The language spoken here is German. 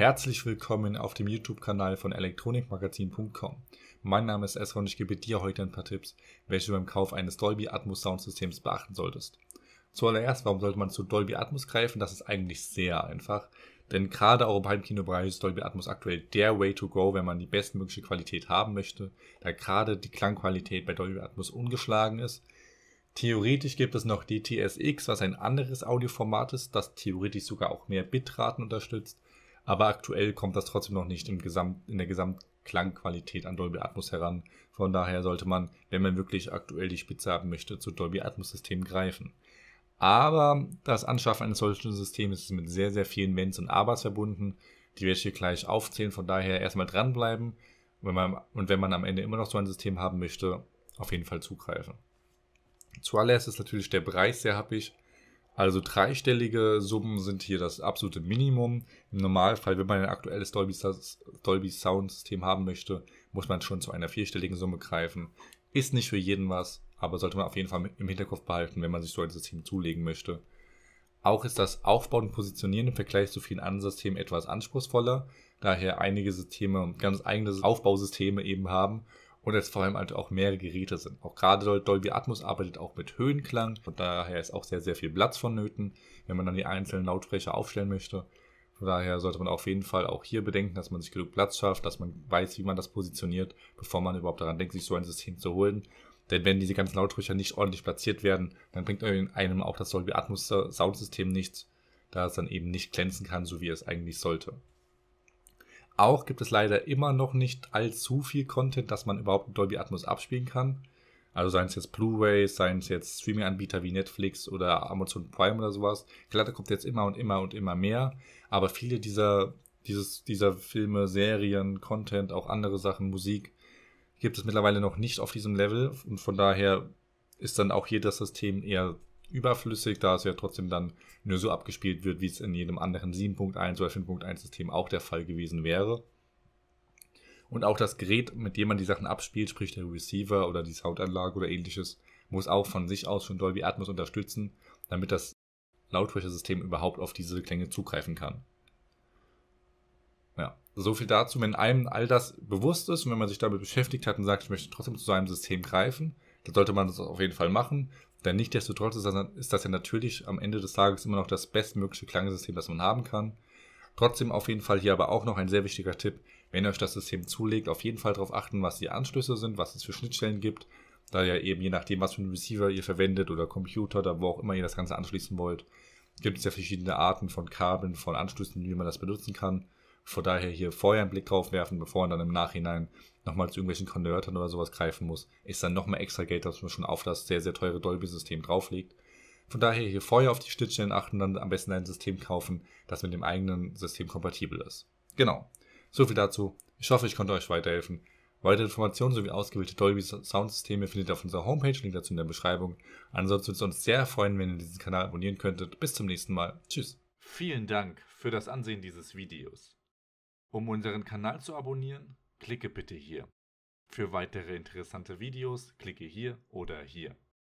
Herzlich willkommen auf dem YouTube-Kanal von elektronikmagazin.com. Mein Name ist Esra und ich gebe dir heute ein paar Tipps, welche du beim Kauf eines Dolby Atmos Soundsystems beachten solltest. Zuallererst, warum sollte man zu Dolby Atmos greifen? Das ist eigentlich sehr einfach, denn gerade auch im Heimkinobereich ist Dolby Atmos aktuell der Way to go, wenn man die bestmögliche Qualität haben möchte, da gerade die Klangqualität bei Dolby Atmos ungeschlagen ist. Theoretisch gibt es noch DTSX, was ein anderes Audioformat ist, das theoretisch sogar auch mehr Bitraten unterstützt aber aktuell kommt das trotzdem noch nicht im Gesamt, in der Gesamtklangqualität an Dolby Atmos heran. Von daher sollte man, wenn man wirklich aktuell die Spitze haben möchte, zu Dolby Atmos System greifen. Aber das Anschaffen eines solchen Systems ist mit sehr, sehr vielen Wenns und Abers verbunden. Die werde ich hier gleich aufzählen, von daher erstmal dranbleiben. wenn, man, und wenn man am Ende immer noch so ein System haben möchte, auf jeden Fall zugreifen. Zuallererst ist natürlich der Preis sehr happig. Also dreistellige Summen sind hier das absolute Minimum. Im Normalfall, wenn man ein aktuelles Dolby, Dolby Sound System haben möchte, muss man schon zu einer vierstelligen Summe greifen. Ist nicht für jeden was, aber sollte man auf jeden Fall im Hinterkopf behalten, wenn man sich so ein System zulegen möchte. Auch ist das Aufbauen und Positionieren im Vergleich zu vielen anderen Systemen etwas anspruchsvoller, daher einige Systeme ganz eigene Aufbausysteme eben haben und es vor allem halt auch mehrere Geräte sind. Auch gerade Dolby Atmos arbeitet auch mit Höhenklang und daher ist auch sehr, sehr viel Platz vonnöten, wenn man dann die einzelnen Lautsprecher aufstellen möchte. Von daher sollte man auf jeden Fall auch hier bedenken, dass man sich genug Platz schafft, dass man weiß, wie man das positioniert, bevor man überhaupt daran denkt, sich so ein System zu holen. Denn wenn diese ganzen Lautsprecher nicht ordentlich platziert werden, dann bringt einem auch das Dolby Atmos Soundsystem nichts, da es dann eben nicht glänzen kann, so wie es eigentlich sollte. Auch gibt es leider immer noch nicht allzu viel Content, dass man überhaupt Dolby Atmos abspielen kann. Also seien es jetzt blu ray seien es jetzt Streaming-Anbieter wie Netflix oder Amazon Prime oder sowas. Klar, da kommt jetzt immer und immer und immer mehr. Aber viele dieser, dieses, dieser Filme, Serien, Content, auch andere Sachen, Musik, gibt es mittlerweile noch nicht auf diesem Level. Und von daher ist dann auch hier das System eher überflüssig, da es ja trotzdem dann nur so abgespielt wird, wie es in jedem anderen 7.1 oder 5.1 System auch der Fall gewesen wäre. Und auch das Gerät, mit dem man die Sachen abspielt, sprich der Receiver oder die Soundanlage oder ähnliches, muss auch von sich aus schon Dolby Atmos unterstützen, damit das Lautsprechersystem überhaupt auf diese Klänge zugreifen kann. Ja, so viel dazu, wenn einem all das bewusst ist und wenn man sich damit beschäftigt hat und sagt, ich möchte trotzdem zu seinem System greifen, dann sollte man das auf jeden Fall machen. Denn nichtdestotrotz ist das ja natürlich am Ende des Tages immer noch das bestmögliche Klangsystem, das man haben kann. Trotzdem auf jeden Fall hier aber auch noch ein sehr wichtiger Tipp, wenn ihr euch das System zulegt, auf jeden Fall darauf achten, was die Anschlüsse sind, was es für Schnittstellen gibt, da ja eben je nachdem, was für einen Receiver ihr verwendet oder Computer oder wo auch immer ihr das Ganze anschließen wollt, gibt es ja verschiedene Arten von Kabeln, von Anschlüssen, wie man das benutzen kann. Von daher hier vorher einen Blick drauf werfen, bevor man dann im Nachhinein nochmal zu irgendwelchen Konvertern oder sowas greifen muss, ist dann nochmal extra Geld, das man schon auf das sehr, sehr teure Dolby-System drauflegt. Von daher hier vorher auf die Schnittstellen achten, dann am besten ein System kaufen, das mit dem eigenen System kompatibel ist. Genau. So viel dazu. Ich hoffe, ich konnte euch weiterhelfen. Weitere Informationen sowie ausgewählte Dolby Soundsysteme findet ihr auf unserer Homepage, Link dazu in der Beschreibung. Ansonsten würde es uns sehr freuen, wenn ihr diesen Kanal abonnieren könntet. Bis zum nächsten Mal. Tschüss. Vielen Dank für das Ansehen dieses Videos. Um unseren Kanal zu abonnieren, klicke bitte hier. Für weitere interessante Videos klicke hier oder hier.